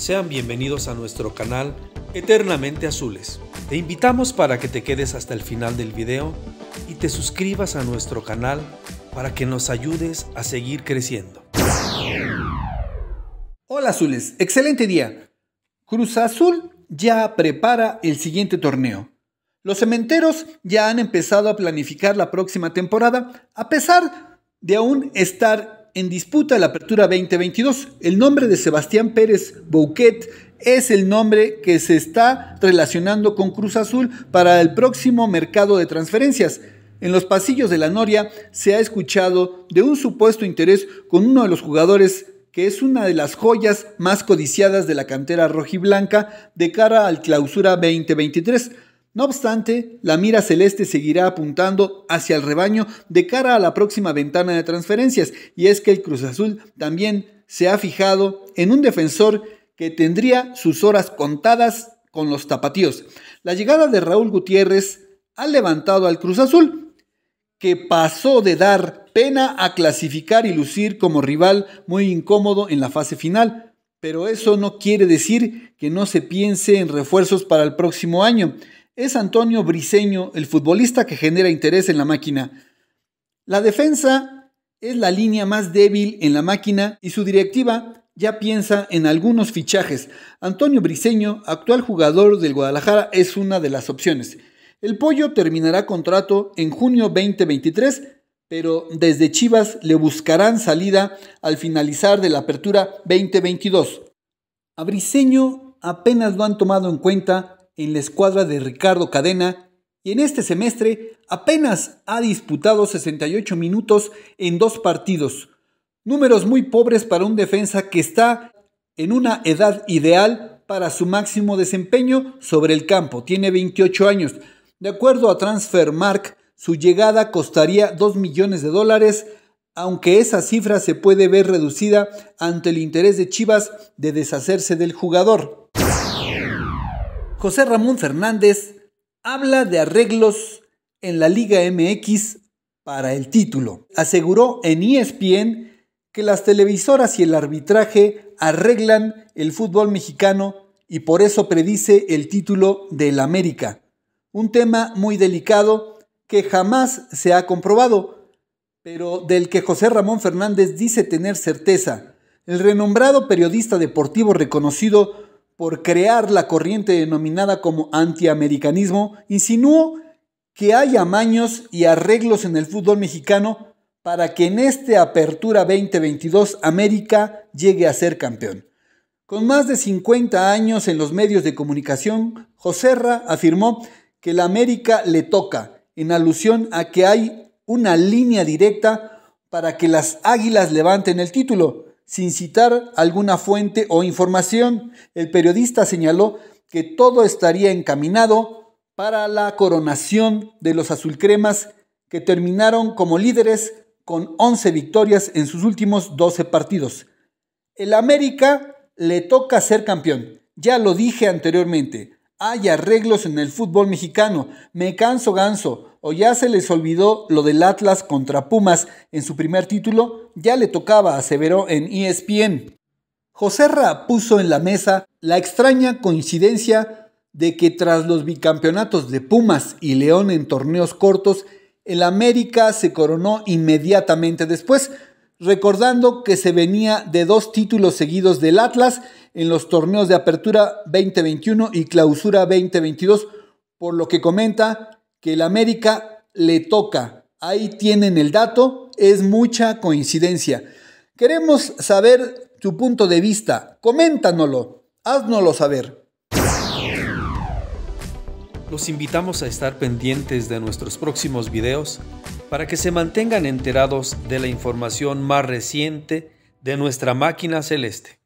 Sean bienvenidos a nuestro canal Eternamente Azules. Te invitamos para que te quedes hasta el final del video y te suscribas a nuestro canal para que nos ayudes a seguir creciendo. Hola Azules, excelente día. Cruz Azul ya prepara el siguiente torneo. Los cementeros ya han empezado a planificar la próxima temporada a pesar de aún estar en disputa la Apertura 2022. El nombre de Sebastián Pérez Bouquet es el nombre que se está relacionando con Cruz Azul para el próximo mercado de transferencias. En los pasillos de la Noria se ha escuchado de un supuesto interés con uno de los jugadores que es una de las joyas más codiciadas de la cantera rojiblanca de cara al clausura 2023. No obstante, la mira celeste seguirá apuntando hacia el rebaño de cara a la próxima ventana de transferencias, y es que el Cruz Azul también se ha fijado en un defensor que tendría sus horas contadas con los tapatíos. La llegada de Raúl Gutiérrez ha levantado al Cruz Azul, que pasó de dar pena a clasificar y lucir como rival muy incómodo en la fase final. Pero eso no quiere decir que no se piense en refuerzos para el próximo año es Antonio Briseño, el futbolista que genera interés en la máquina. La defensa es la línea más débil en la máquina y su directiva ya piensa en algunos fichajes. Antonio Briseño, actual jugador del Guadalajara, es una de las opciones. El pollo terminará contrato en junio 2023, pero desde Chivas le buscarán salida al finalizar de la apertura 2022. A Briseño apenas lo han tomado en cuenta en la escuadra de Ricardo Cadena y en este semestre apenas ha disputado 68 minutos en dos partidos, números muy pobres para un defensa que está en una edad ideal para su máximo desempeño sobre el campo, tiene 28 años. De acuerdo a Transfermark, su llegada costaría 2 millones de dólares, aunque esa cifra se puede ver reducida ante el interés de Chivas de deshacerse del jugador. José Ramón Fernández habla de arreglos en la Liga MX para el título. Aseguró en ESPN que las televisoras y el arbitraje arreglan el fútbol mexicano y por eso predice el título del América. Un tema muy delicado que jamás se ha comprobado, pero del que José Ramón Fernández dice tener certeza. El renombrado periodista deportivo reconocido por crear la corriente denominada como antiamericanismo, insinuó que hay amaños y arreglos en el fútbol mexicano para que en este Apertura 2022 América llegue a ser campeón. Con más de 50 años en los medios de comunicación, Joserra afirmó que la América le toca, en alusión a que hay una línea directa para que las Águilas levanten el título sin citar alguna fuente o información. El periodista señaló que todo estaría encaminado para la coronación de los azulcremas que terminaron como líderes con 11 victorias en sus últimos 12 partidos. El América le toca ser campeón. Ya lo dije anteriormente, hay arreglos en el fútbol mexicano. Me canso ganso o ya se les olvidó lo del Atlas contra Pumas en su primer título, ya le tocaba, aseveró en ESPN. José Ra puso en la mesa la extraña coincidencia de que tras los bicampeonatos de Pumas y León en torneos cortos, el América se coronó inmediatamente después, recordando que se venía de dos títulos seguidos del Atlas en los torneos de Apertura 2021 y Clausura 2022, por lo que comenta que el América le toca. Ahí tienen el dato, es mucha coincidencia. Queremos saber tu punto de vista, coméntanoslo, haznoslo saber. Los invitamos a estar pendientes de nuestros próximos videos para que se mantengan enterados de la información más reciente de nuestra máquina celeste.